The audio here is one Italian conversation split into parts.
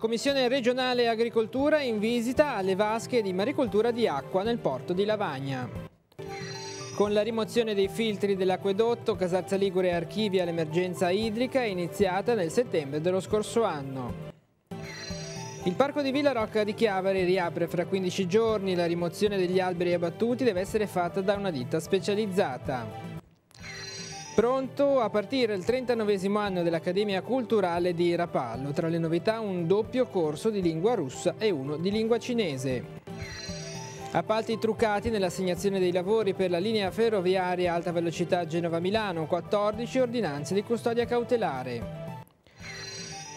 La Commissione regionale Agricoltura in visita alle vasche di maricoltura di acqua nel porto di Lavagna. Con la rimozione dei filtri dell'acquedotto, Casarza Ligure archivia l'emergenza idrica iniziata nel settembre dello scorso anno. Il parco di Villa Rocca di Chiavari riapre fra 15 giorni, la rimozione degli alberi abbattuti deve essere fatta da una ditta specializzata. Pronto a partire il 39 anno dell'Accademia Culturale di Rapallo, tra le novità un doppio corso di lingua russa e uno di lingua cinese. Appalti truccati nell'assegnazione dei lavori per la linea ferroviaria alta velocità Genova-Milano, 14 ordinanze di custodia cautelare.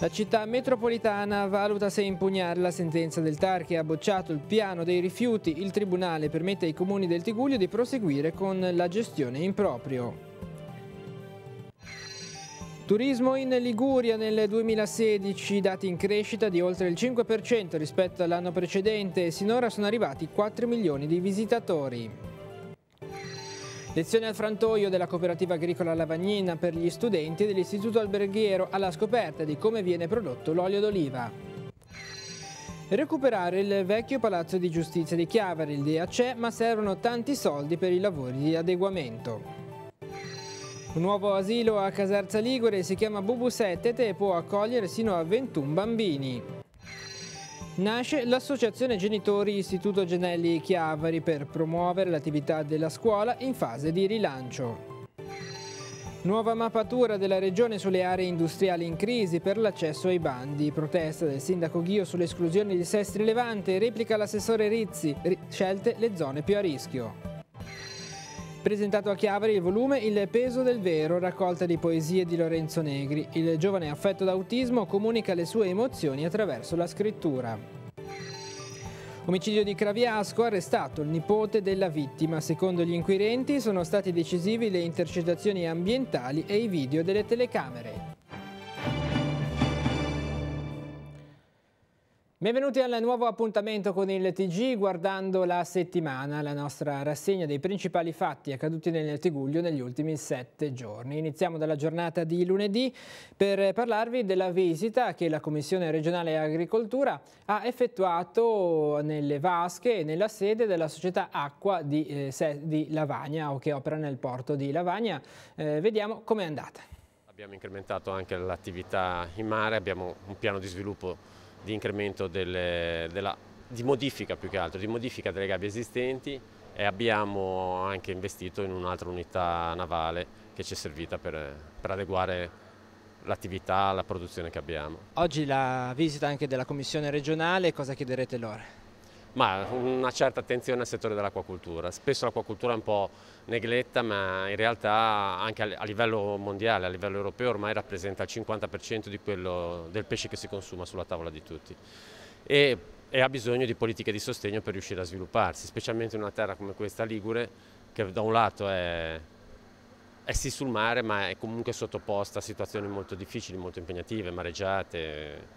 La città metropolitana valuta se impugnare la sentenza del TAR che ha bocciato il piano dei rifiuti. Il Tribunale permette ai comuni del Tiguglio di proseguire con la gestione in proprio. Turismo in Liguria nel 2016, dati in crescita di oltre il 5% rispetto all'anno precedente sinora sono arrivati 4 milioni di visitatori. Lezione al frantoio della cooperativa agricola Lavagnina per gli studenti dell'istituto alberghiero alla scoperta di come viene prodotto l'olio d'oliva. Recuperare il vecchio palazzo di giustizia di Chiavari, il DEA c'è, ma servono tanti soldi per i lavori di adeguamento. Un nuovo asilo a Casarza Ligure si chiama Bubu Settete e può accogliere sino a 21 bambini. Nasce l'associazione genitori Istituto Genelli Chiavari per promuovere l'attività della scuola in fase di rilancio. Nuova mappatura della regione sulle aree industriali in crisi per l'accesso ai bandi. Protesta del sindaco Ghio sull'esclusione di Sestri Levante, replica l'assessore Rizzi, scelte le zone più a rischio. Presentato a Chiavari il volume Il peso del vero, raccolta di poesie di Lorenzo Negri. Il giovane affetto da autismo comunica le sue emozioni attraverso la scrittura. Omicidio di Craviasco, arrestato il nipote della vittima. Secondo gli inquirenti sono stati decisivi le intercettazioni ambientali e i video delle telecamere. Benvenuti al nuovo appuntamento con il TG guardando la settimana, la nostra rassegna dei principali fatti accaduti nel Tiguglio negli ultimi sette giorni. Iniziamo dalla giornata di lunedì per parlarvi della visita che la Commissione regionale agricoltura ha effettuato nelle vasche e nella sede della società Acqua di, eh, di Lavagna o che opera nel porto di Lavagna. Eh, vediamo com'è andata. Abbiamo incrementato anche l'attività in mare, abbiamo un piano di sviluppo di incremento delle, della, di modifica più che altro, di modifica delle gabbie esistenti e abbiamo anche investito in un'altra unità navale che ci è servita per, per adeguare l'attività, la produzione che abbiamo. Oggi la visita anche della Commissione regionale, cosa chiederete loro? Ma una certa attenzione al settore dell'acquacultura. Spesso l'acquacultura è un po' negletta, ma in realtà anche a livello mondiale, a livello europeo, ormai rappresenta il 50% di quello del pesce che si consuma sulla tavola di tutti. E, e ha bisogno di politiche di sostegno per riuscire a svilupparsi, specialmente in una terra come questa Ligure, che da un lato è è sì sul mare ma è comunque sottoposta a situazioni molto difficili, molto impegnative, mareggiate,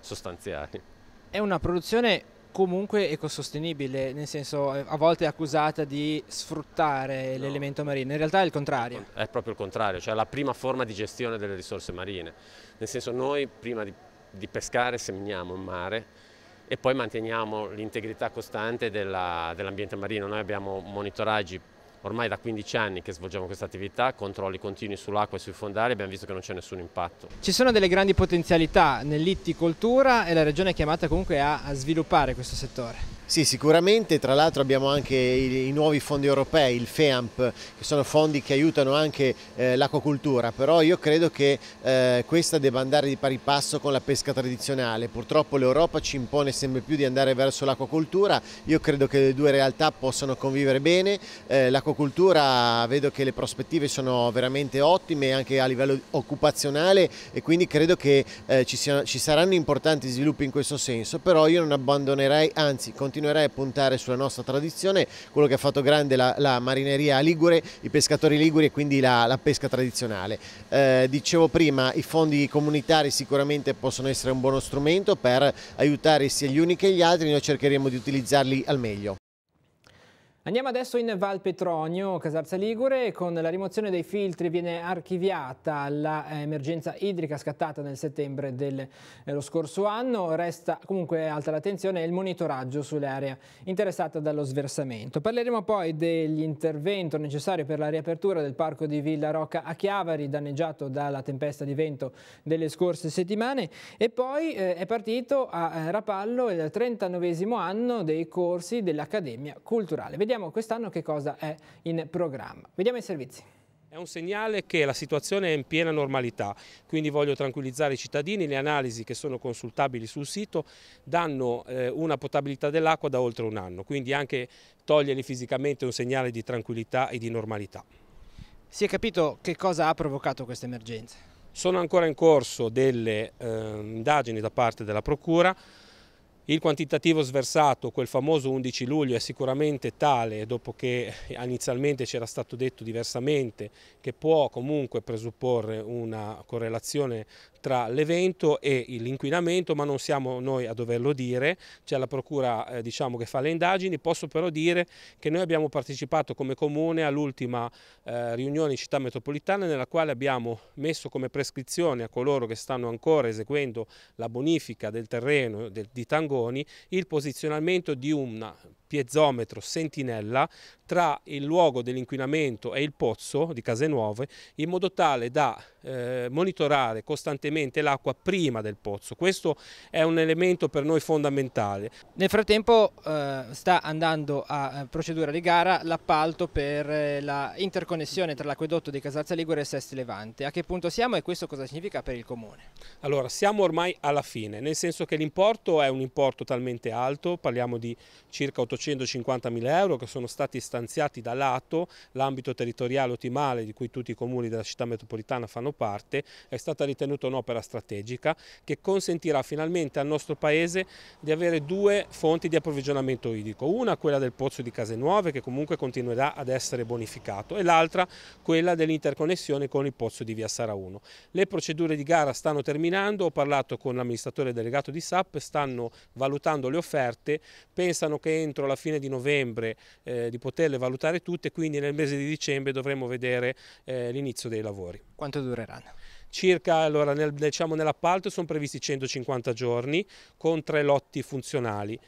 sostanziali. È una produzione comunque ecosostenibile, nel senso eh, a volte è accusata di sfruttare no. l'elemento marino, in realtà è il contrario. È proprio il contrario, cioè la prima forma di gestione delle risorse marine, nel senso noi prima di, di pescare seminiamo in mare e poi manteniamo l'integrità costante dell'ambiente marino, noi abbiamo monitoraggi Ormai da 15 anni che svolgiamo questa attività, controlli continui sull'acqua e sui fondali, abbiamo visto che non c'è nessun impatto. Ci sono delle grandi potenzialità nell'itticoltura e la regione è chiamata comunque a, a sviluppare questo settore. Sì, sicuramente, tra l'altro abbiamo anche i, i, nuovi fondi europei, il FEAMP, che sono fondi che aiutano anche eh, l'acquacultura, però io credo che eh, questa debba andare di pari passo con la pesca tradizionale. Purtroppo l'Europa ci impone sempre più di andare verso l'acquacultura, io credo che le due realtà possano convivere bene, eh, l'acquacultura vedo che le prospettive sono veramente ottime anche a livello occupazionale e quindi credo che eh, ci, siano, ci saranno importanti sviluppi in questo senso, però io non abbandonerei, anzi continuerei continuerai a puntare sulla nostra tradizione, quello che ha fatto grande la, la marineria ligure, i pescatori liguri e quindi la, la pesca tradizionale. Eh, dicevo prima, i fondi comunitari sicuramente possono essere un buono strumento per aiutare sia gli uni che gli altri, noi cercheremo di utilizzarli al meglio. Andiamo adesso in Val Petronio, Casarza Ligure, con la rimozione dei filtri viene archiviata l'emergenza eh, idrica scattata nel settembre dello eh, scorso anno, resta comunque alta l'attenzione e il monitoraggio sull'area interessata dallo sversamento. Parleremo poi dell'intervento necessario per la riapertura del parco di Villa Rocca a Chiavari, danneggiato dalla tempesta di vento delle scorse settimane e poi eh, è partito a Rapallo il 39 anno dei corsi dell'Accademia Culturale. Vediamo Vediamo quest'anno che cosa è in programma. Vediamo i servizi. È un segnale che la situazione è in piena normalità, quindi voglio tranquillizzare i cittadini, le analisi che sono consultabili sul sito danno eh, una potabilità dell'acqua da oltre un anno, quindi anche toglierli fisicamente è un segnale di tranquillità e di normalità. Si è capito che cosa ha provocato questa emergenza? Sono ancora in corso delle eh, indagini da parte della Procura, il quantitativo sversato, quel famoso 11 luglio, è sicuramente tale, dopo che inizialmente c'era stato detto diversamente, che può comunque presupporre una correlazione tra l'evento e l'inquinamento, ma non siamo noi a doverlo dire, c'è la procura eh, diciamo, che fa le indagini, posso però dire che noi abbiamo partecipato come comune all'ultima eh, riunione in città metropolitana nella quale abbiamo messo come prescrizione a coloro che stanno ancora eseguendo la bonifica del terreno del, di Tangoni il posizionamento di un piezometro sentinella tra il luogo dell'inquinamento e il pozzo di Case Nuove in modo tale da eh, monitorare costantemente l'acqua prima del pozzo. Questo è un elemento per noi fondamentale. Nel frattempo eh, sta andando a eh, procedura di gara l'appalto per eh, la interconnessione tra l'acquedotto di Casalza Ligure e Sesti Levante. A che punto siamo e questo cosa significa per il Comune? Allora, siamo ormai alla fine, nel senso che l'importo è un importo talmente alto, parliamo di circa 850 mila euro che sono stati stanziati da lato, l'ambito territoriale ottimale di cui tutti i comuni della città metropolitana fanno parte è stata ritenuta un'opera strategica che consentirà finalmente al nostro Paese di avere due fonti di approvvigionamento idrico, una quella del pozzo di Case Nuove che comunque continuerà ad essere bonificato e l'altra quella dell'interconnessione con il pozzo di Via Sara 1. Le procedure di gara stanno terminando, ho parlato con l'amministratore delegato di SAP, stanno valutando le offerte, pensano che entro la fine di novembre eh, di poterle valutare tutte, quindi nel mese di dicembre dovremo vedere eh, l'inizio dei lavori. Quanto dureranno? Circa, allora, nel, diciamo, nell'appalto sono previsti 150 giorni con tre lotti funzionali.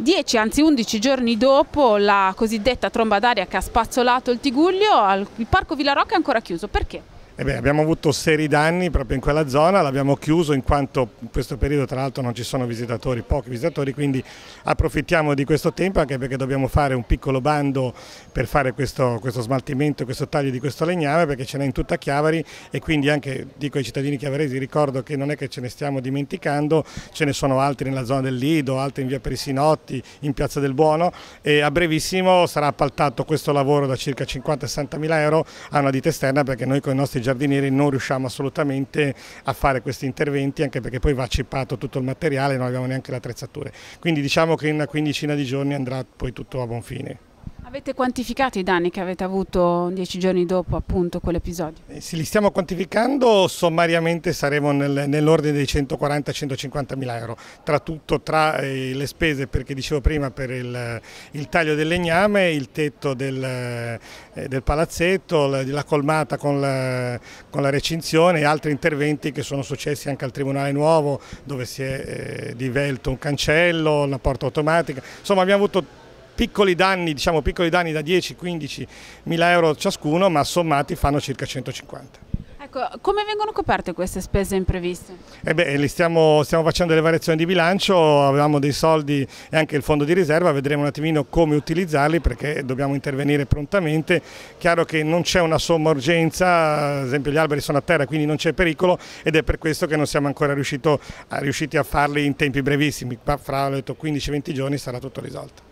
Dieci, anzi undici giorni dopo la cosiddetta tromba d'aria che ha spazzolato il Tiguglio, il Parco Villarocca è ancora chiuso. Perché? Eh beh, abbiamo avuto seri danni proprio in quella zona, l'abbiamo chiuso in quanto in questo periodo tra l'altro non ci sono visitatori, pochi visitatori, quindi approfittiamo di questo tempo anche perché dobbiamo fare un piccolo bando per fare questo, questo smaltimento, questo taglio di questo legname perché ce n'è in tutta Chiavari e quindi anche dico ai cittadini chiavaresi ricordo che non è che ce ne stiamo dimenticando, ce ne sono altri nella zona del Lido, altri in via Perisinotti, in piazza del Buono e a brevissimo sarà appaltato questo lavoro da circa 50-60 mila euro a una ditta esterna perché noi con i nostri giardinieri non riusciamo assolutamente a fare questi interventi anche perché poi va cippato tutto il materiale non abbiamo neanche le attrezzature. Quindi diciamo che in una quindicina di giorni andrà poi tutto a buon fine. Avete quantificato i danni che avete avuto dieci giorni dopo appunto quell'episodio? Eh, sì, li stiamo quantificando, sommariamente saremo nel, nell'ordine dei 140-150 mila euro, tra tutto, tra eh, le spese, perché dicevo prima, per il, il taglio del legname, il tetto del, eh, del palazzetto, la, la colmata con la, con la, recinzione e altri interventi che sono successi anche al Tribunale Nuovo, dove si è eh, divelto un cancello, una porta automatica, insomma abbiamo avuto piccoli danni, diciamo piccoli danni da 10-15 mila euro ciascuno, ma sommati fanno circa 150. Ecco, come vengono coperte queste spese impreviste? Eh beh, stiamo, stiamo, facendo le variazioni di bilancio, avevamo dei soldi e anche il fondo di riserva, vedremo un attimino come utilizzarli perché dobbiamo intervenire prontamente. Chiaro che non c'è una somma urgenza, ad esempio gli alberi sono a terra quindi non c'è pericolo ed è per questo che non siamo ancora riusciti a, riusciti a farli in tempi brevissimi, fra 15-20 giorni sarà tutto risolto.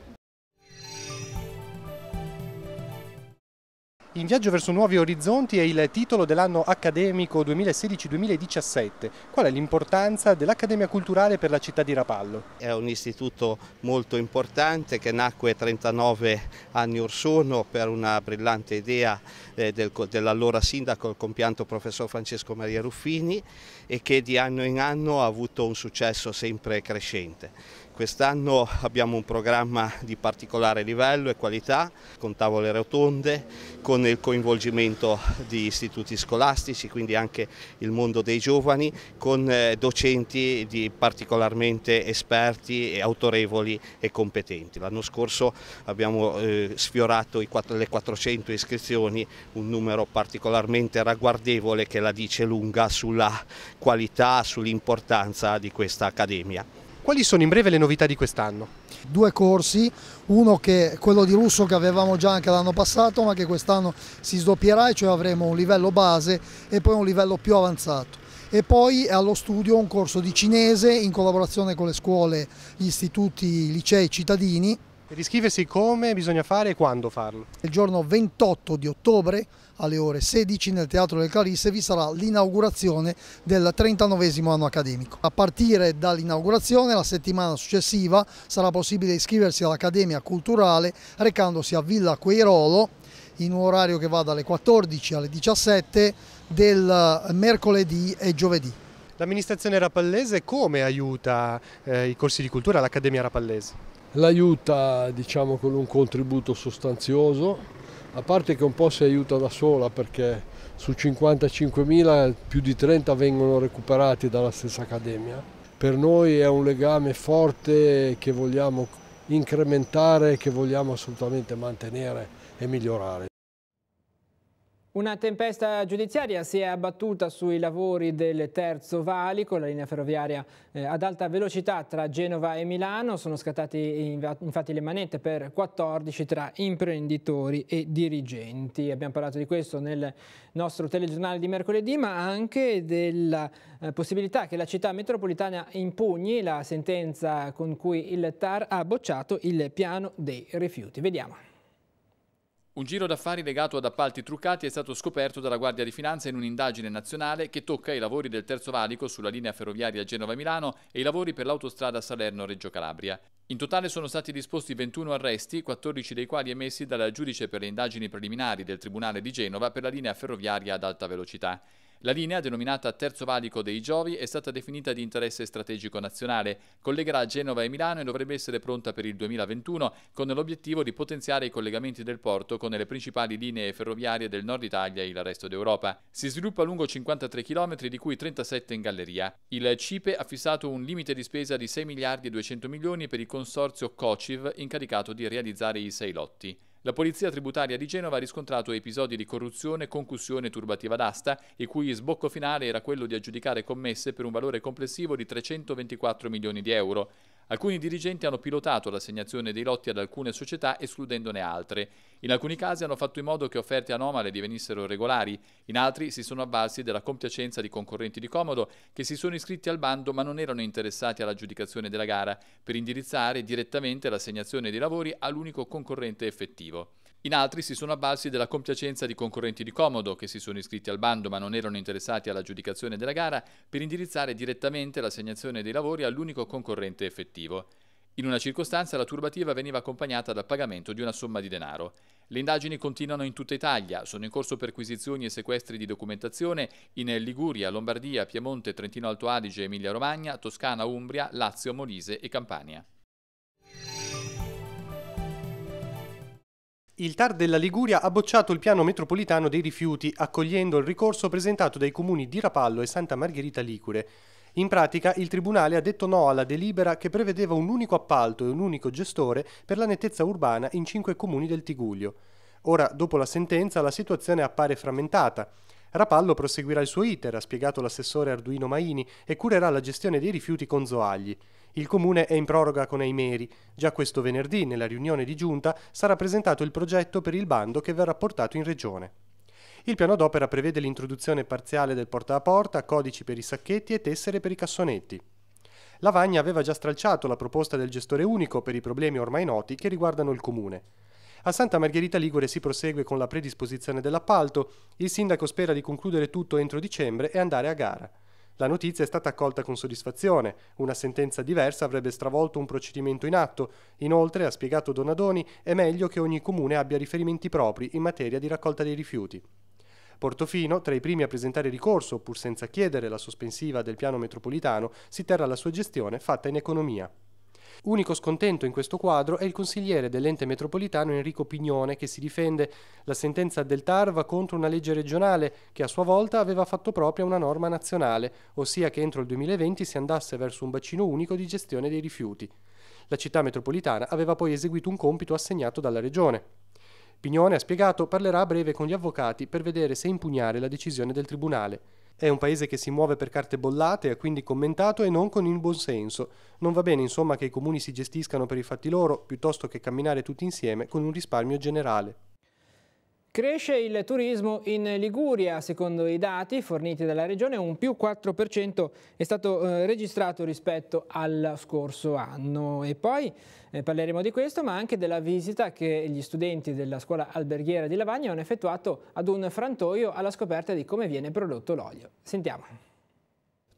In viaggio verso nuovi orizzonti è il titolo dell'anno accademico 2016-2017. Qual è l'importanza dell'Accademia Culturale per la città di Rapallo? È un istituto molto importante che nacque 39 anni or sono per una brillante idea eh, dell'allora sindaco, il compianto professor Francesco Maria Ruffini e che di anno in anno ha avuto un successo sempre crescente. Quest'anno abbiamo un programma di particolare livello e qualità, con tavole rotonde, con il coinvolgimento di istituti scolastici, quindi anche il mondo dei giovani, con eh, docenti particolarmente esperti, autorevoli e competenti. L'anno scorso abbiamo eh, sfiorato le 400 iscrizioni, un numero particolarmente ragguardevole che la dice lunga sulla qualità, sull'importanza di questa accademia. Quali sono in breve le novità di quest'anno? Due corsi, uno che è quello di russo che avevamo già anche l'anno passato ma che quest'anno si sdoppierà e cioè avremo un livello base e poi un livello più avanzato e poi allo studio un corso di cinese in collaborazione con le scuole, gli istituti, i licei cittadini. Per iscriversi come bisogna fare e quando farlo? Il giorno 28 di ottobre alle ore 16 nel Teatro del Clarisse vi sarà l'inaugurazione del 39 anno accademico. A partire dall'inaugurazione la settimana successiva sarà possibile iscriversi all'Accademia Culturale recandosi a Villa Queirolo in un orario che va dalle 14 alle 17 del mercoledì e giovedì. L'amministrazione rapallese come aiuta eh, i corsi di cultura all'Accademia Rapallese? L'aiuta diciamo, con un contributo sostanzioso a parte che un po' si aiuta da sola perché su 55.000 più di 30 vengono recuperati dalla stessa accademia. Per noi è un legame forte che vogliamo incrementare, e che vogliamo assolutamente mantenere e migliorare. Una tempesta giudiziaria si è abbattuta sui lavori del Terzo Valico, la linea ferroviaria eh, ad alta velocità tra Genova e Milano. Sono scattate infatti le manette per 14 tra imprenditori e dirigenti. Abbiamo parlato di questo nel nostro telegiornale di mercoledì, ma anche della eh, possibilità che la città metropolitana impugni la sentenza con cui il TAR ha bocciato il piano dei rifiuti. Vediamo. Un giro d'affari legato ad appalti truccati è stato scoperto dalla Guardia di Finanza in un'indagine nazionale che tocca i lavori del Terzo Valico sulla linea ferroviaria Genova-Milano e i lavori per l'autostrada Salerno-Reggio Calabria. In totale sono stati disposti 21 arresti, 14 dei quali emessi dal giudice per le indagini preliminari del Tribunale di Genova per la linea ferroviaria ad alta velocità. La linea, denominata Terzo Valico dei Giovi, è stata definita di interesse strategico nazionale, collegherà Genova e Milano e dovrebbe essere pronta per il 2021 con l'obiettivo di potenziare i collegamenti del porto con le principali linee ferroviarie del nord Italia e il resto d'Europa. Si sviluppa lungo 53 km, di cui 37 in galleria. Il CIPE ha fissato un limite di spesa di 6 miliardi e 200 milioni per il consorzio COCIV incaricato di realizzare i sei lotti. La polizia tributaria di Genova ha riscontrato episodi di corruzione, concussione e turbativa d'asta, il cui sbocco finale era quello di aggiudicare commesse per un valore complessivo di 324 milioni di euro. Alcuni dirigenti hanno pilotato l'assegnazione dei lotti ad alcune società escludendone altre. In alcuni casi hanno fatto in modo che offerte anomale divenissero regolari, in altri si sono avvalsi della compiacenza di concorrenti di comodo che si sono iscritti al bando ma non erano interessati all'aggiudicazione della gara per indirizzare direttamente l'assegnazione dei lavori all'unico concorrente effettivo. In altri si sono avvalsi della compiacenza di concorrenti di comodo che si sono iscritti al bando ma non erano interessati all'aggiudicazione della gara per indirizzare direttamente l'assegnazione dei lavori all'unico concorrente effettivo. In una circostanza la turbativa veniva accompagnata dal pagamento di una somma di denaro. Le indagini continuano in tutta Italia, sono in corso perquisizioni e sequestri di documentazione in Liguria, Lombardia, Piemonte, Trentino Alto Adige, Emilia Romagna, Toscana, Umbria, Lazio, Molise e Campania. Il TAR della Liguria ha bocciato il piano metropolitano dei rifiuti, accogliendo il ricorso presentato dai comuni di Rapallo e Santa Margherita Ligure. In pratica il Tribunale ha detto no alla delibera che prevedeva un unico appalto e un unico gestore per la nettezza urbana in cinque comuni del Tiguglio. Ora, dopo la sentenza, la situazione appare frammentata. Rapallo proseguirà il suo iter, ha spiegato l'assessore Arduino Maini, e curerà la gestione dei rifiuti con Zoagli. Il Comune è in proroga con Aimeri. Già questo venerdì, nella riunione di giunta, sarà presentato il progetto per il bando che verrà portato in Regione. Il piano d'opera prevede l'introduzione parziale del porta a porta, codici per i sacchetti e tessere per i cassonetti. Lavagna aveva già stralciato la proposta del gestore unico per i problemi ormai noti che riguardano il comune. A Santa Margherita Ligure si prosegue con la predisposizione dell'appalto, il sindaco spera di concludere tutto entro dicembre e andare a gara. La notizia è stata accolta con soddisfazione. Una sentenza diversa avrebbe stravolto un procedimento in atto. Inoltre, ha spiegato Donadoni, è meglio che ogni comune abbia riferimenti propri in materia di raccolta dei rifiuti. Portofino, tra i primi a presentare ricorso, pur senza chiedere la sospensiva del piano metropolitano, si terrà la sua gestione fatta in economia. Unico scontento in questo quadro è il consigliere dell'ente metropolitano Enrico Pignone che si difende la sentenza del Tarva contro una legge regionale che a sua volta aveva fatto propria una norma nazionale, ossia che entro il 2020 si andasse verso un bacino unico di gestione dei rifiuti. La città metropolitana aveva poi eseguito un compito assegnato dalla regione. Pignone ha spiegato parlerà a breve con gli avvocati per vedere se impugnare la decisione del tribunale. È un paese che si muove per carte bollate, ha quindi commentato e non con il buon senso. Non va bene insomma che i comuni si gestiscano per i fatti loro, piuttosto che camminare tutti insieme con un risparmio generale. Cresce il turismo in Liguria, secondo i dati forniti dalla regione un più 4% è stato eh, registrato rispetto al scorso anno e poi eh, parleremo di questo ma anche della visita che gli studenti della scuola alberghiera di Lavagna hanno effettuato ad un frantoio alla scoperta di come viene prodotto l'olio. Sentiamo.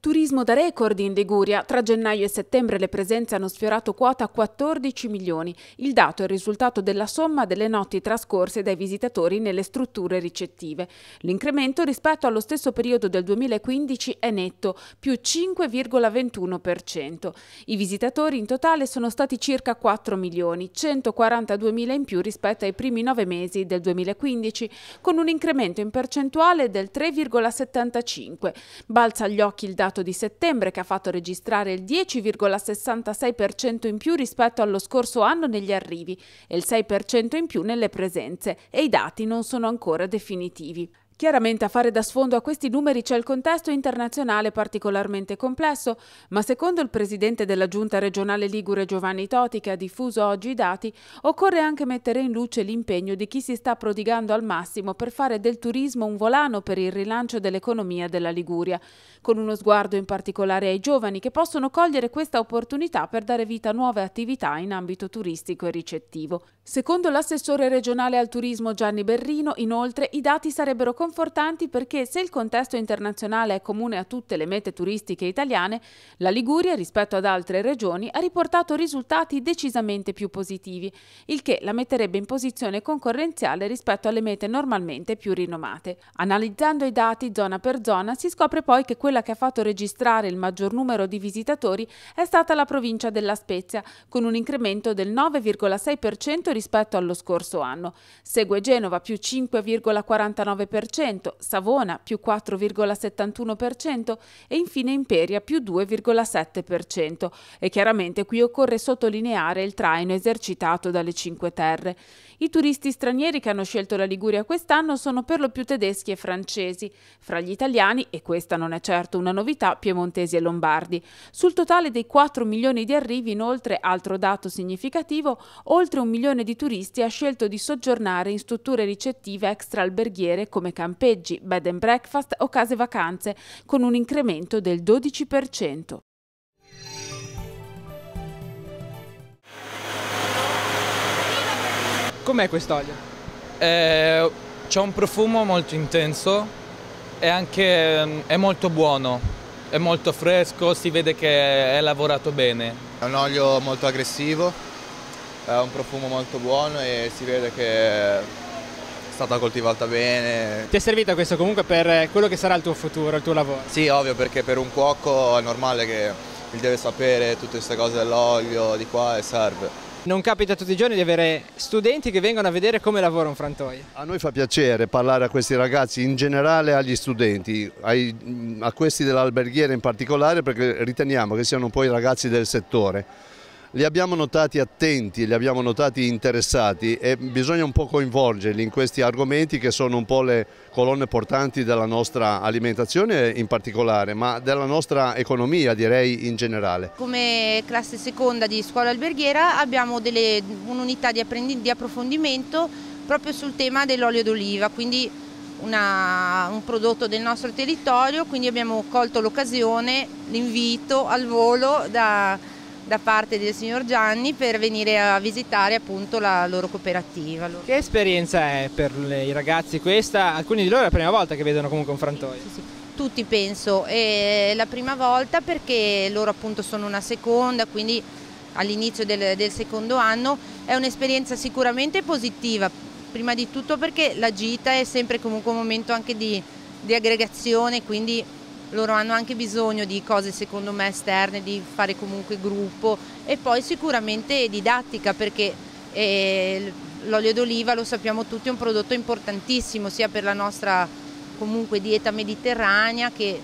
Turismo da record in Liguria. Tra gennaio e settembre le presenze hanno sfiorato quota 14 milioni. Il dato è il risultato della somma delle notti trascorse dai visitatori nelle strutture ricettive. L'incremento rispetto allo stesso periodo del 2015 è netto, più 5,21%. I visitatori in totale sono stati circa 4 milioni, 142 mila in più rispetto ai primi nove mesi del 2015, con un incremento in percentuale del 3,75. Balza agli occhi il dato dato di settembre che ha fatto registrare il 10,66% in più rispetto allo scorso anno negli arrivi e il 6% in più nelle presenze e i dati non sono ancora definitivi. Chiaramente a fare da sfondo a questi numeri c'è il contesto internazionale particolarmente complesso, ma secondo il presidente della giunta regionale Ligure Giovanni Toti, che ha diffuso oggi i dati, occorre anche mettere in luce l'impegno di chi si sta prodigando al massimo per fare del turismo un volano per il rilancio dell'economia della Liguria, con uno sguardo in particolare ai giovani che possono cogliere questa opportunità per dare vita a nuove attività in ambito turistico e ricettivo. Secondo l'assessore regionale al turismo Gianni Berrino, inoltre, i dati sarebbero confermati confortanti perché se il contesto internazionale è comune a tutte le mete turistiche italiane, la Liguria rispetto ad altre regioni ha riportato risultati decisamente più positivi, il che la metterebbe in posizione concorrenziale rispetto alle mete normalmente più rinomate. Analizzando i dati zona per zona si scopre poi che quella che ha fatto registrare il maggior numero di visitatori è stata la provincia della Spezia, con un incremento del 9,6% rispetto allo scorso anno. Segue Genova più 5,49%, 4,6%, Savona più 4,71% e infine Imperia più 2,7%. E chiaramente qui occorre sottolineare il traino esercitato dalle Cinque Terre. I turisti stranieri che hanno scelto la Liguria quest'anno sono per lo più tedeschi e francesi. Fra gli italiani, e questa non è certo una novità, piemontesi e lombardi. Sul totale dei 4 milioni di arrivi, inoltre, altro dato significativo, oltre un milione di turisti ha scelto di soggiornare in strutture ricettive extra alberghiere come campi campeggi, bed and breakfast o case vacanze, con un incremento del 12%. Com'è quest'olio? Eh, c'è un profumo molto intenso e anche mm, è molto buono, è molto fresco, si vede che è lavorato bene. È un olio molto aggressivo, ha un profumo molto buono e si vede che stata coltivata bene. Ti è servita questo comunque per eh, quello che sarà il tuo futuro, il tuo lavoro? Sì, ovvio, perché per un cuoco è normale che il deve sapere tutte queste cose dell'olio, di qua e serve. Non capita tutti i giorni di avere studenti che vengono a vedere come lavora un frantoio. A noi fa piacere parlare a questi ragazzi, in generale agli studenti, ai, a questi dell'alberghiera in particolare perché riteniamo che siano poi ragazzi del settore li abbiamo notati attenti, li abbiamo notati interessati e bisogna un po' coinvolgerli in questi argomenti che sono un po' le colonne portanti della nostra alimentazione in particolare, ma della nostra economia direi in generale. Come classe seconda di scuola alberghiera abbiamo un'unità di, di approfondimento proprio sul tema dell'olio d'oliva, quindi una, un prodotto del nostro territorio, quindi abbiamo colto l'occasione, l'invito al volo da da parte del signor Gianni per venire a visitare appunto la loro cooperativa. Che esperienza è per i ragazzi questa? Alcuni di loro è la prima volta che vedono comunque un frantoio. Sì, sì, sì tutti penso, è la prima volta perché loro appunto sono una seconda, quindi all'inizio del, del, secondo anno è un'esperienza sicuramente positiva, prima di tutto perché la gita è sempre comunque un momento anche di, di aggregazione, quindi loro hanno anche bisogno di cose secondo me esterne, di fare comunque gruppo e poi sicuramente didattica perché eh, l'olio d'oliva lo sappiamo tutti è un prodotto importantissimo sia per la nostra comunque dieta mediterranea che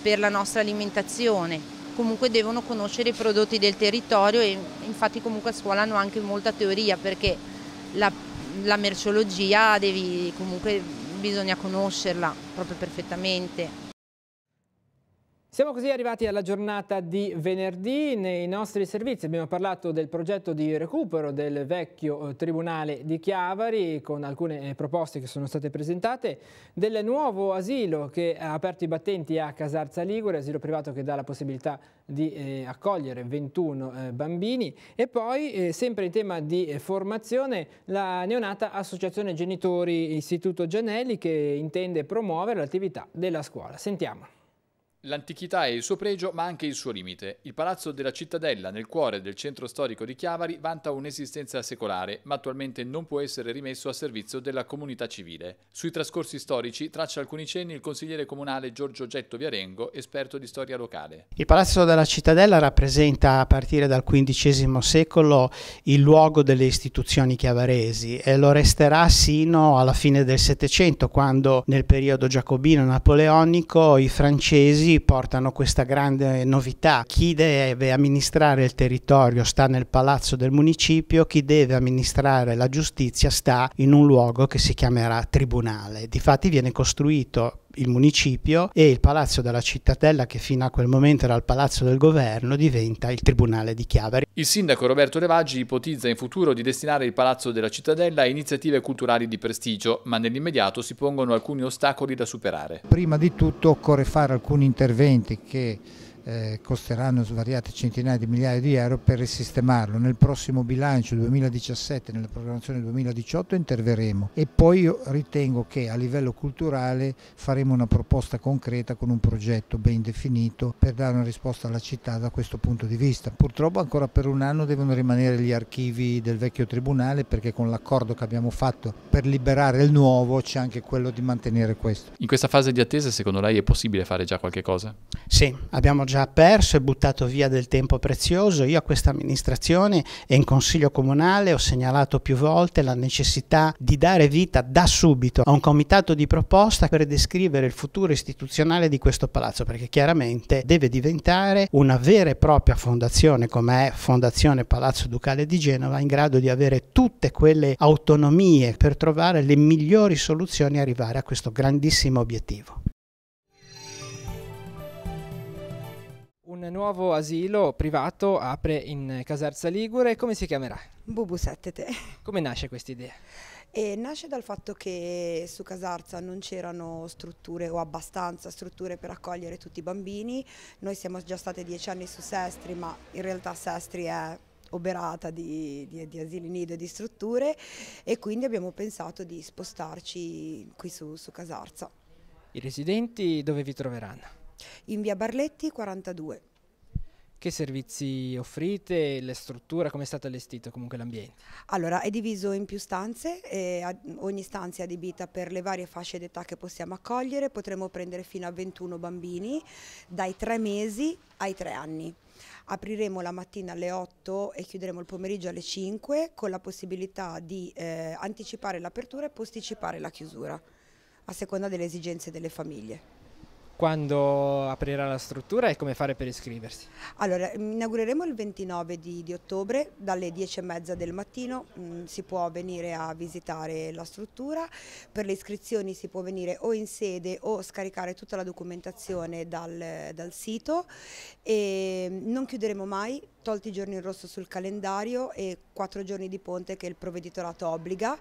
per la nostra alimentazione. Comunque devono conoscere i prodotti del territorio e infatti comunque a scuola hanno anche molta teoria perché la, la merciologia devi, comunque bisogna conoscerla proprio perfettamente. Siamo così arrivati alla giornata di venerdì. Nei nostri servizi abbiamo parlato del progetto di recupero del vecchio eh, tribunale di Chiavari con alcune eh, proposte che sono state presentate, del nuovo asilo che ha aperto i battenti a Casarza Ligure, asilo privato che dà la possibilità di eh, accogliere 21 eh, bambini e poi eh, sempre in tema di eh, formazione la neonata Associazione Genitori Istituto Gianelli che intende promuovere l'attività della scuola. Sentiamo. L'antichità è il suo pregio ma anche il suo limite. Il Palazzo della Cittadella, nel cuore del centro storico di Chiavari, vanta un'esistenza secolare, ma attualmente non può essere rimesso a servizio della comunità civile. Sui trascorsi storici traccia alcuni cenni il consigliere comunale Giorgio Getto Viarengo, esperto di storia locale. Il Palazzo della Cittadella rappresenta a partire dal XV secolo il luogo delle istituzioni chiavaresi e lo resterà sino alla fine del Settecento, quando nel periodo giacobino-napoleonico i francesi portano questa grande novità. Chi deve amministrare il territorio sta nel palazzo del municipio, chi deve amministrare la giustizia sta in un luogo che si chiamerà tribunale. Difatti viene costruito il municipio e il palazzo della cittadella che fino a quel momento era il palazzo del governo diventa il tribunale di Chiaveri. Il sindaco Roberto Levaggi ipotizza in futuro di destinare il palazzo della cittadella a iniziative culturali di prestigio ma nell'immediato si pongono alcuni ostacoli da superare. Prima di tutto occorre fare alcuni interventi che eh, costeranno svariate centinaia di migliaia di euro per risistemarlo. Nel prossimo bilancio 2017, nella programmazione 2018 interverremo e poi io ritengo che a livello culturale faremo una proposta concreta con un progetto ben definito per dare una risposta alla città da questo punto di vista. Purtroppo ancora per un anno devono rimanere gli archivi del vecchio tribunale perché con l'accordo che abbiamo fatto per liberare il nuovo c'è anche quello di mantenere questo. In questa fase di attesa secondo lei è possibile fare già qualche cosa? Sì, abbiamo già già perso e buttato via del tempo prezioso. Io a questa amministrazione e in Consiglio Comunale ho segnalato più volte la necessità di dare vita da subito a un comitato di proposta per descrivere il futuro istituzionale di questo palazzo, perché chiaramente deve diventare una vera e propria fondazione come è Fondazione Palazzo Ducale di Genova, in grado di avere tutte quelle autonomie per trovare le migliori soluzioni e arrivare a questo grandissimo obiettivo. Un nuovo asilo privato apre in Casarza Ligure, come si chiamerà? Bubu 7 Come nasce questa idea? E nasce dal fatto che su Casarza non c'erano strutture o abbastanza strutture per accogliere tutti i bambini, noi siamo già state dieci anni su Sestri ma in realtà Sestri è oberata di, di, di, asili nido e di strutture e quindi abbiamo pensato di spostarci qui su, su Casarza. I residenti dove vi troveranno? In via Barletti 42. Che servizi offrite, la struttura, come è stato allestito comunque l'ambiente? Allora è diviso in più stanze, e ogni stanza è adibita per le varie fasce d'età che possiamo accogliere, potremo prendere fino a 21 bambini dai 3 mesi ai 3 anni. Apriremo la mattina alle 8 e chiuderemo il pomeriggio alle 5 con la possibilità di eh, anticipare l'apertura e posticipare la chiusura a seconda delle esigenze delle famiglie quando aprirà la struttura e come fare per iscriversi? Allora, inaugureremo il 29 di, di ottobre dalle 10 e mezza del mattino, mh, mm, si può venire a visitare la struttura, per le iscrizioni si può venire o in sede o scaricare tutta la documentazione dal, dal sito e mm, non chiuderemo mai tolti i giorni in rosso sul calendario e quattro giorni di ponte che il provveditorato obbliga.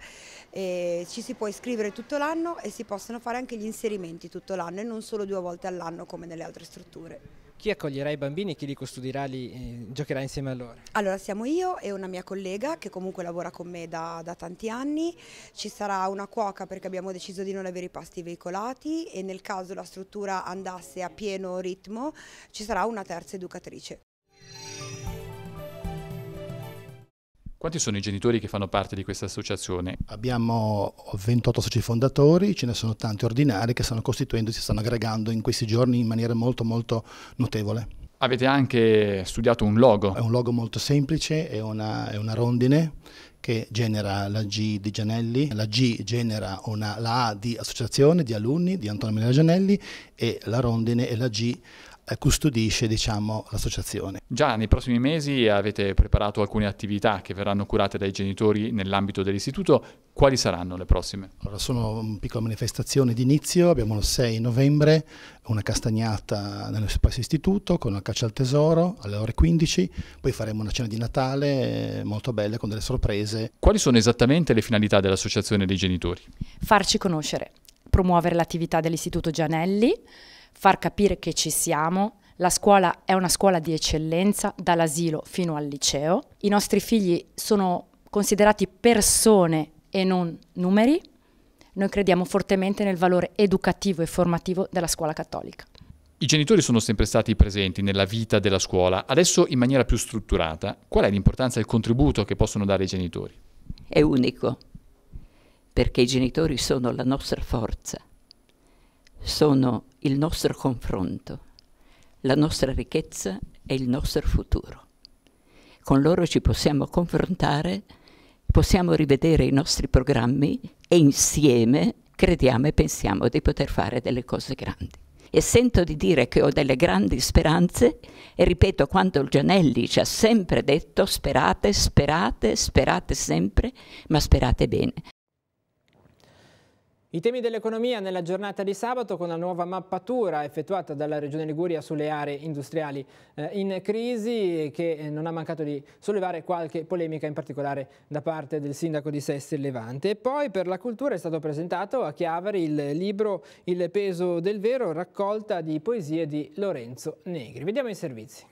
E ci si può iscrivere tutto l'anno e si possono fare anche gli inserimenti tutto l'anno e non solo due volte all'anno come nelle altre strutture. Chi accoglierà i bambini e chi li custodirà, li eh, giocherà insieme a loro? Allora siamo io e una mia collega che comunque lavora con me da, da, tanti anni, ci sarà una cuoca perché abbiamo deciso di non avere i pasti veicolati e nel caso la struttura andasse a pieno ritmo ci sarà una terza educatrice. Quanti sono i genitori che fanno parte di questa associazione? Abbiamo 28 soci fondatori, ce ne sono tanti ordinari che stanno costituendo e si stanno aggregando in questi giorni in maniera molto molto notevole. Avete anche studiato un logo. È un logo molto semplice, è una, è una rondine che genera la G di Gianelli, la G genera una, la A di associazione di alunni di Antonio Maria Gianelli e la rondine è la G eh, custodisce diciamo, l'associazione. Già nei prossimi mesi avete preparato alcune attività che verranno curate dai genitori nell'ambito dell'istituto, quali saranno le prossime? Allora, sono una piccola manifestazione d'inizio, abbiamo il 6 novembre una castagnata nello spazio istituto con la caccia al tesoro alle ore 15, poi faremo una cena di Natale eh, molto bella con delle sorprese. Quali sono esattamente le finalità dell'associazione dei genitori? Farci conoscere, promuovere l'attività dell'istituto Gianelli, far capire che ci siamo. La scuola è una scuola di eccellenza, dall'asilo fino al liceo. I nostri figli sono considerati persone e non numeri. Noi crediamo fortemente nel valore educativo e formativo della scuola cattolica. I genitori sono sempre stati presenti nella vita della scuola, adesso in maniera più strutturata. Qual è l'importanza e il contributo che possono dare i genitori? È unico, perché i genitori sono la nostra forza sono il nostro confronto, la nostra ricchezza e il nostro futuro. Con loro ci possiamo confrontare, possiamo rivedere i nostri programmi e insieme crediamo e pensiamo di poter fare delle cose grandi. E sento di dire che ho delle grandi speranze e ripeto quanto il Gianelli ci ha sempre detto sperate, sperate, sperate sempre, ma sperate bene. I temi dell'economia nella giornata di sabato con la nuova mappatura effettuata dalla Regione Liguria sulle aree industriali eh, in crisi che eh, non ha mancato di sollevare qualche polemica in particolare da parte del sindaco di Sesti Levante. E poi per la cultura è stato presentato a Chiavari il libro Il peso del vero raccolta di poesie di Lorenzo Negri. Vediamo i servizi.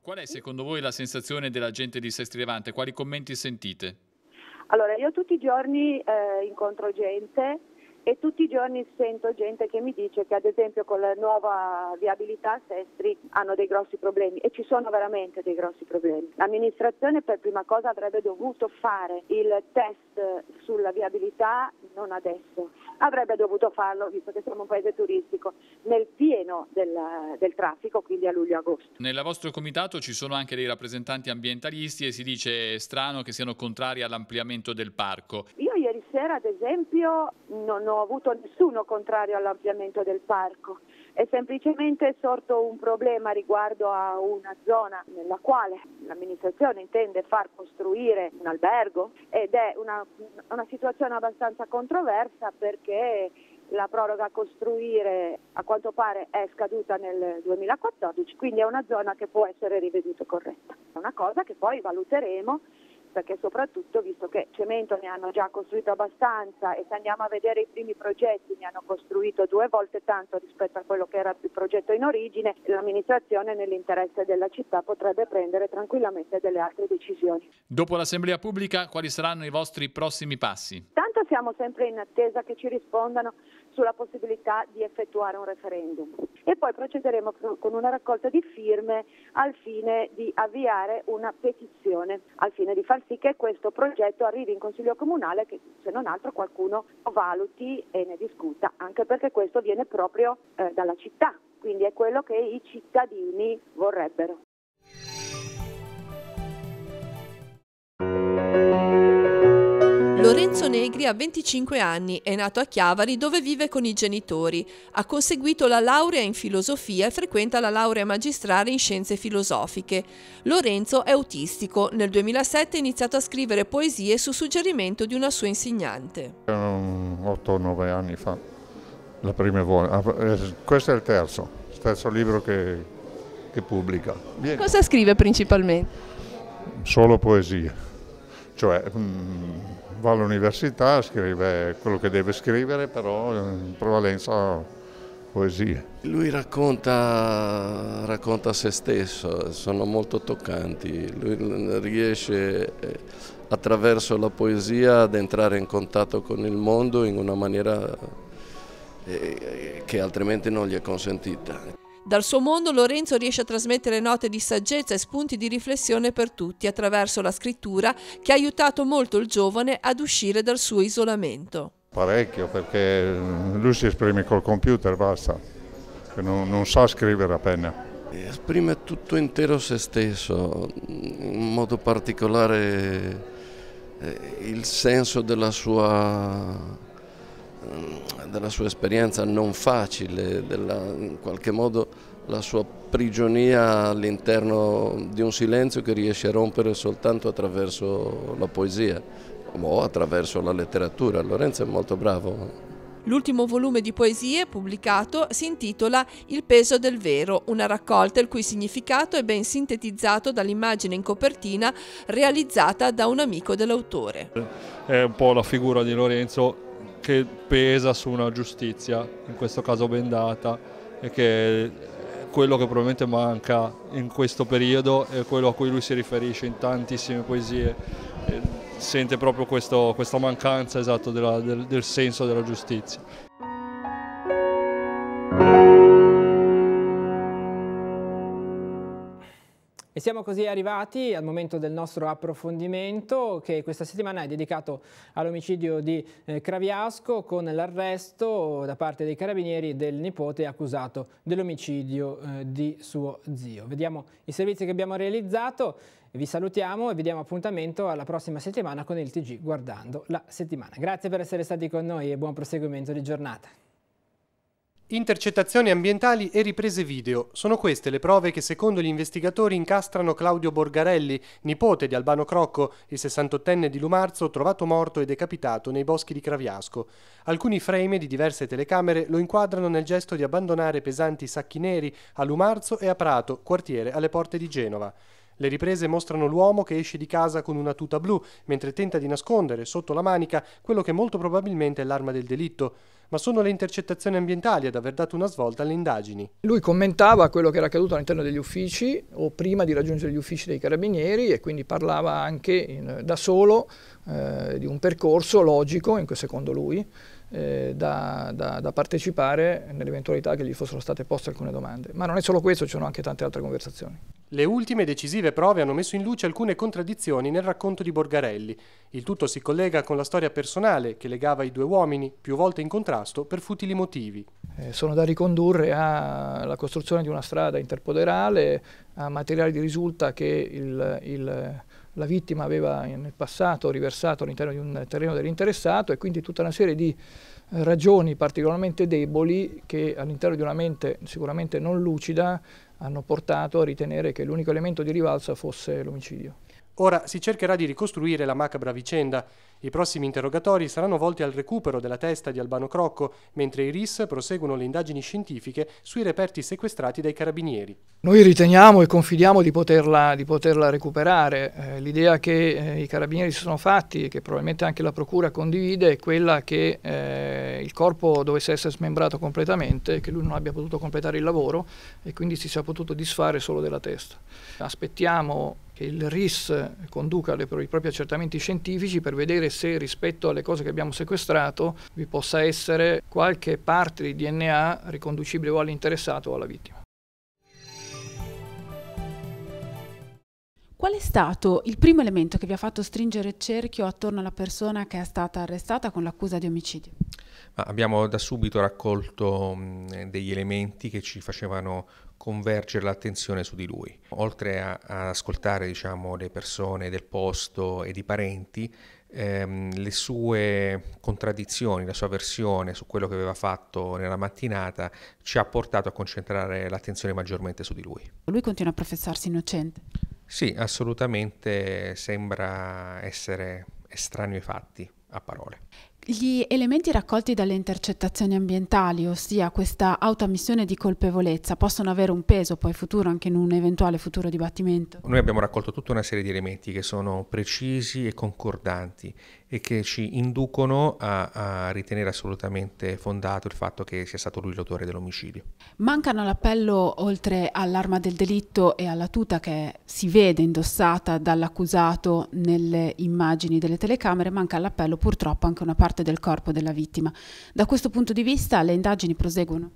Qual è secondo voi la sensazione della gente di Sesti Levante? Quali commenti sentite? Allora, io tutti i giorni eh, incontro gente e tutti i giorni sento gente che mi dice che ad esempio con la nuova viabilità Sestri hanno dei grossi problemi e ci sono veramente dei grossi problemi. L'amministrazione per prima cosa avrebbe dovuto fare il test sulla viabilità non adesso, avrebbe dovuto farlo visto che siamo un paese turistico nel pieno del, del traffico, quindi a luglio-agosto. Nel vostro comitato ci sono anche dei rappresentanti ambientalisti e si dice strano che siano contrari all'ampliamento del parco. Io sera, ad esempio, non ho avuto nessuno contrario all'ampliamento del parco. È semplicemente sorto un problema riguardo a una zona nella quale l'amministrazione intende far costruire un albergo ed è una, una situazione abbastanza controversa perché la proroga a costruire a quanto pare è scaduta nel 2014, quindi è una zona che può essere riveduta corretta. È una cosa che poi valuteremo perché soprattutto visto che cemento ne hanno già costruito abbastanza e se andiamo a vedere i primi progetti ne hanno costruito due volte tanto rispetto a quello che era il progetto in origine, l'amministrazione nell'interesse della città potrebbe prendere tranquillamente delle altre decisioni. Dopo l'assemblea pubblica quali saranno i vostri prossimi passi? Tanto siamo sempre in attesa che ci rispondano sulla possibilità di effettuare un referendum. E poi procederemo con una raccolta di firme al fine di avviare una petizione, al fine di far sì che questo progetto arrivi in Consiglio Comunale che se non altro qualcuno lo valuti e ne discuta, anche perché questo viene proprio eh, dalla città, quindi è quello che i cittadini vorrebbero. Lorenzo Negri ha 25 anni, è nato a Chiavari dove vive con i genitori. Ha conseguito la laurea in filosofia e frequenta la laurea magistrale in scienze filosofiche. Lorenzo è autistico. Nel 2007 ha iniziato a scrivere poesie su suggerimento di una sua insegnante. 8-9 anni fa, la prima volta. Ah, eh, questo è il terzo, il terzo libro che, che pubblica. Vieni. Cosa scrive principalmente? Solo poesie cioè mh, mm, va all'università, scrive quello che deve scrivere, però in mm, prevalenza poesie. Lui racconta, racconta se stesso, sono molto toccanti, lui mm, riesce eh, attraverso la poesia ad entrare in contatto con il mondo in una maniera eh, che altrimenti non gli è consentita. Dal suo mondo Lorenzo riesce a trasmettere note di saggezza e spunti di riflessione per tutti attraverso la scrittura che ha aiutato molto il giovane ad uscire dal suo isolamento. Parecchio perché mm, lui si esprime col computer, basta, non, non sa scrivere a penna. Esprime tutto intero se stesso, mm, in modo particolare eh, il senso della sua Ehm, della sua esperienza non facile, della, in qualche modo la sua prigionia all'interno di un silenzio che riesce a rompere soltanto attraverso la poesia o attraverso la letteratura. Lorenzo è molto bravo. L'ultimo volume di poesie pubblicato si intitola Il peso del vero, una raccolta il cui significato è ben sintetizzato dall'immagine in copertina realizzata da un amico dell'autore. È un po' la figura di Lorenzo che pesa su una giustizia, in questo caso bendata, e che è quello che probabilmente manca in questo periodo è quello a cui lui si riferisce in tantissime poesie. Eh, sente proprio questo, questa mancanza esatto, della, del, del senso della giustizia. siamo così arrivati al momento del nostro approfondimento che questa settimana è dedicato all'omicidio di eh, Craviasco con l'arresto da parte dei carabinieri del nipote accusato dell'omicidio eh, di suo zio. Vediamo i servizi che abbiamo realizzato, vi salutiamo e vi diamo appuntamento alla prossima settimana con il TG Guardando la settimana. Grazie per essere stati con noi e buon proseguimento di giornata. Intercettazioni ambientali e riprese video. Sono queste le prove che secondo gli investigatori incastrano Claudio Borgarelli, nipote di Albano Crocco, il 68enne di Lumarzo, trovato morto e decapitato nei boschi di Craviasco. Alcuni frame di diverse telecamere lo inquadrano nel gesto di abbandonare pesanti sacchi neri a Lumarzo e a Prato, quartiere alle porte di Genova. Le riprese mostrano l'uomo che esce di casa con una tuta blu, mentre tenta di nascondere sotto la manica quello che molto probabilmente è l'arma del delitto ma sono le intercettazioni ambientali ad aver dato una svolta alle indagini. Lui commentava quello che era accaduto all'interno degli uffici o prima di raggiungere gli uffici dei carabinieri e quindi parlava anche in, da solo eh, di un percorso logico, in, secondo lui, eh, da, da, da, partecipare nell'eventualità che gli fossero state poste alcune domande. Ma non è solo questo, ci sono anche tante altre conversazioni. Le ultime decisive prove hanno messo in luce alcune contraddizioni nel racconto di Borgarelli. Il tutto si collega con la storia personale che legava i due uomini, più volte in contrasto, per futili motivi. Eh, sono da ricondurre alla costruzione di una strada interpoderale, a materiali di risulta che il, il la vittima aveva nel passato riversato all'interno di un terreno dell'interessato e quindi tutta una serie di eh, ragioni particolarmente deboli che all'interno di una mente sicuramente non lucida hanno portato a ritenere che l'unico elemento di rivalsa fosse l'omicidio. Ora si cercherà di ricostruire la macabra vicenda. I prossimi interrogatori saranno volti al recupero della testa di Albano Crocco, mentre i RIS proseguono le indagini scientifiche sui reperti sequestrati dai carabinieri. Noi riteniamo e confidiamo di poterla, di poterla recuperare. Eh, l'idea che eh, i carabinieri si sono fatti e che probabilmente anche la procura condivide è quella che eh, il corpo dovesse essere smembrato completamente, che lui non abbia potuto completare il lavoro e quindi si sia potuto disfare solo della testa. Aspettiamo che il RIS conduca i propri accertamenti scientifici per vedere se rispetto alle cose che abbiamo sequestrato vi possa essere qualche parte di DNA riconducibile o all'interessato o alla vittima. Qual è stato il primo elemento che vi ha fatto stringere il cerchio attorno alla persona che è stata arrestata con l'accusa di omicidio? Abbiamo da subito raccolto mm, degli elementi che ci facevano convergere l'attenzione su di lui. Oltre a, ad ascoltare diciamo, le persone del posto e i parenti, ehm, le sue contraddizioni, la sua versione su quello che aveva fatto nella mattinata ci ha portato a concentrare l'attenzione maggiormente su di lui. Lui continua a professarsi innocente? Sì, assolutamente sembra essere estraneo ai fatti a parole. Gli elementi raccolti dalle intercettazioni ambientali, ossia questa autoammissione di colpevolezza, possono avere un peso poi futuro anche in un eventuale futuro dibattimento? Noi abbiamo raccolto tutta una serie di elementi che sono precisi e concordanti e che ci inducono a, a, ritenere assolutamente fondato il fatto che sia stato lui l'autore dell'omicidio. Mancano all'appello, oltre all'arma del delitto e alla tuta che si vede indossata dall'accusato nelle immagini delle telecamere, manca all'appello purtroppo anche una parte del corpo della vittima. Da questo punto di vista le indagini proseguono?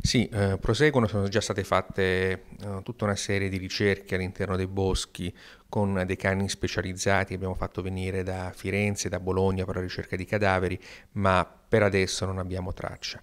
Sì, eh, proseguono, sono già state fatte eh, tutta una serie di ricerche all'interno dei boschi con dei cani specializzati, abbiamo fatto venire da Firenze, da Bologna per la ricerca di cadaveri, ma per adesso non abbiamo traccia.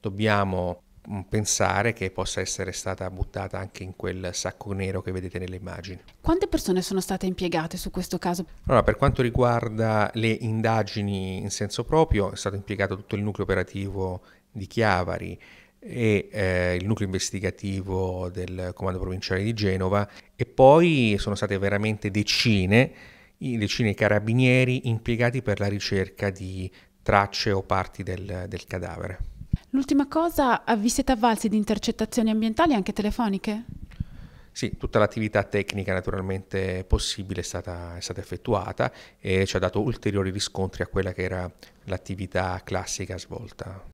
Dobbiamo mm, pensare che possa essere stata buttata anche in quel sacco nero che vedete nelle immagini. Quante persone sono state impiegate su questo caso? Allora, per quanto riguarda le indagini in senso proprio, è stato impiegato tutto il nucleo operativo di Chiavari, e eh, il nucleo investigativo del Comando Provinciale di Genova e poi sono state veramente decine, decine di carabinieri impiegati per la ricerca di tracce o parti del, del cadavere. L'ultima cosa, eh, vi siete avvalsi di intercettazioni ambientali anche telefoniche? Sì, tutta l'attività tecnica naturalmente possibile è stata, è stata, effettuata e ci ha dato ulteriori riscontri a quella che era l'attività classica svolta.